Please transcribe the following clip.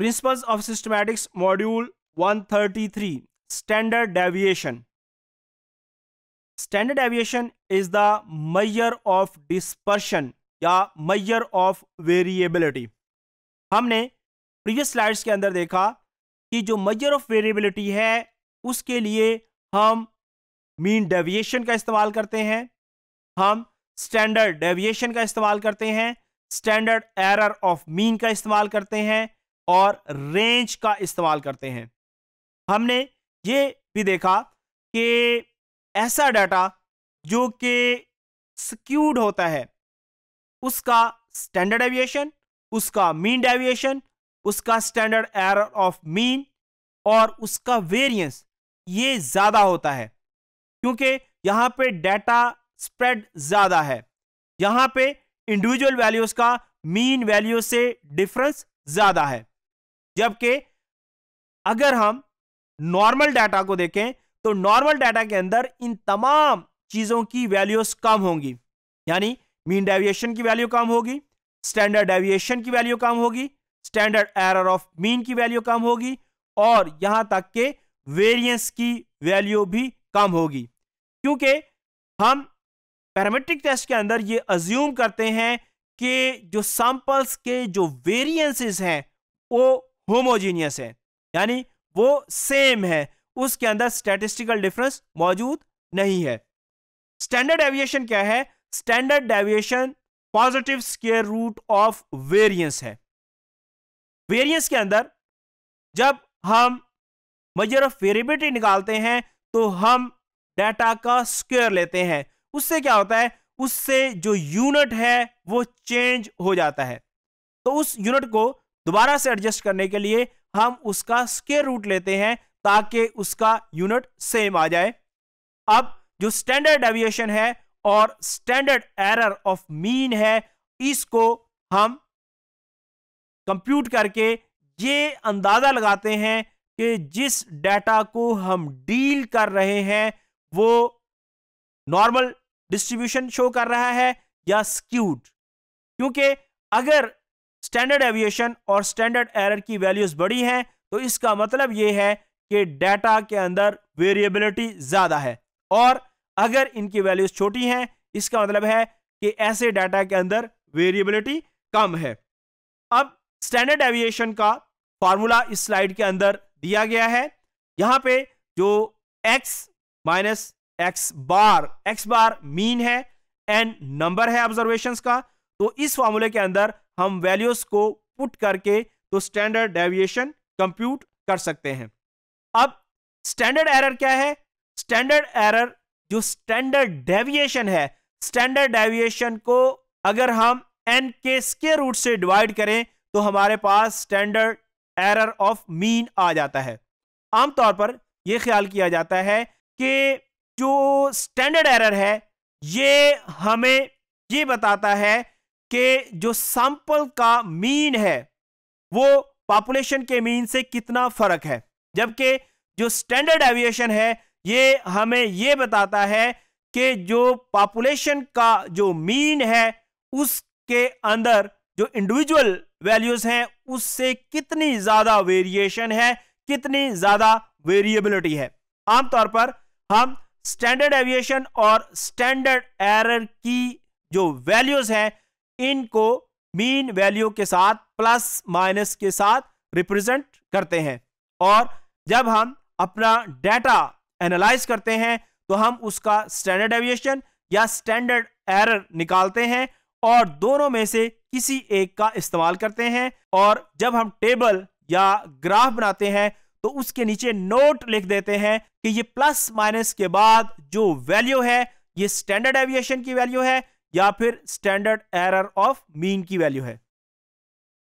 principles of systematics module 133 standard deviation standard deviation is the measure of dispersion या measure of variability हमने previous slides के अंदर देखा कि जो measure of variability है उसके लिए हम mean deviation का इस्तेमाल करते हैं हम standard deviation का इस्तेमाल करते हैं standard error of mean का इस्तेमाल करते हैं और रेंज का इस्तेमाल करते हैं हमने ये भी देखा कि ऐसा डाटा जो कि स्क्यूड होता है उसका स्टैंडर्ड एविएशन उसका मीन डेविएशन उसका स्टैंडर्ड एरर ऑफ मीन और उसका वेरिएंस ये ज़्यादा होता है क्योंकि यहाँ पे डाटा स्प्रेड ज़्यादा है यहाँ पे इंडिविजुअल वैल्यूज़ का मीन वैल्यू से डिफरेंस ज़्यादा है जबकि अगर हम नॉर्मल डाटा को देखें तो नॉर्मल डाटा के अंदर इन तमाम चीज़ों की वैल्यूज कम होंगी यानी मीन डेविएशन की वैल्यू कम होगी स्टैंडर्ड डेविएशन की वैल्यू कम होगी स्टैंडर्ड एरर ऑफ मीन की वैल्यू कम होगी और यहां तक के वेरिएंस की वैल्यू भी कम होगी क्योंकि हम पैरामेट्रिक टेस्ट के अंदर ये अज्यूम करते हैं कि जो सैंपल्स के जो वेरिएंसेस हैं वो होमोजीनियस है यानी वो सेम है उसके अंदर स्टैटिस्टिकल डिफरेंस मौजूद नहीं है स्टैंडर्ड एविएशन क्या है standard deviation positive square root of variance है वेरियंस के अंदर जब हम मजर ऑफ वेरिबिलिटी निकालते हैं तो हम डाटा का स्क्वेयर लेते हैं उससे क्या होता है उससे जो यूनिट है वो चेंज हो जाता है तो उस यूनिट को दोबारा से एडजस्ट करने के लिए हम उसका स्केयर रूट लेते हैं ताकि उसका यूनिट सेम आ जाए अब जो स्टैंडर्ड एविएशन है और स्टैंडर्ड एरर ऑफ मीन है इसको हम कंप्यूट करके ये अंदाज़ा लगाते हैं कि जिस डाटा को हम डील कर रहे हैं वो नॉर्मल डिस्ट्रीब्यूशन शो कर रहा है या स्क्यूड क्योंकि अगर स्टैंडर्ड एविएशन और स्टैंडर्ड एरर की वैल्यूज़ बड़ी हैं तो इसका मतलब ये है कि डाटा के अंदर वेरिएबिलिटी ज़्यादा है और अगर इनकी वैल्यूज़ छोटी हैं इसका मतलब है कि ऐसे डाटा के अंदर वेरिएबिलिटी कम है अब स्टैंडर्ड एविएशन का फार्मूला इस स्लाइड के अंदर दिया गया है यहाँ पे जो x minus X bar X bar mean है एंड नंबर है ऑब्जर्वेशन का तो इस फॉर्मूले के अंदर हम वैल्यूज को पुट करके तो स्टैंडर्ड डेविएशन कंप्यूट कर सकते हैं अब स्टैंडर्ड एरर क्या है स्टैंडर्ड एरर जो स्टैंडर्ड डेविएशन है स्टैंडर्ड डेविएशन को अगर हम एन के स्केयर रूट से डिवाइड करें तो हमारे पास स्टैंडर्ड एरर ऑफ मीन आ जाता है आमतौर पर यह ख्याल किया जाता है कि जो स्टैंडर्ड एरर है ये हमें ये बताता है कि जो सैंपल का मीन है वो पॉपुलेशन के मीन से कितना फर्क है जबकि जो स्टैंडर्ड एविएशन है ये हमें ये बताता है कि जो पॉपुलेशन का जो मीन है उसके अंदर जो इंडिविजुअल वैल्यूज हैं उससे कितनी ज़्यादा वेरिएशन है कितनी ज़्यादा वेरिएबिलिटी है आमतौर पर हम स्टैंडर्ड एविएशन और स्टैंडर्ड एरर की जो वैल्यूज हैं इनको मीन वैल्यू के साथ प्लस माइनस के साथ रिप्रेजेंट करते हैं और जब हम अपना डाटा एनालाइज करते हैं तो हम उसका स्टैंडर्ड एविएशन या स्टैंडर्ड एरर निकालते हैं और दोनों में से किसी एक का इस्तेमाल करते हैं और जब हम टेबल या ग्राफ बनाते हैं तो उसके नीचे नोट लिख देते हैं कि ये प्लस माइनस के बाद जो वैल्यू है ये स्टैंडर्ड एविएशन की वैल्यू है या फिर स्टैंडर्ड एरर ऑफ मीन की वैल्यू है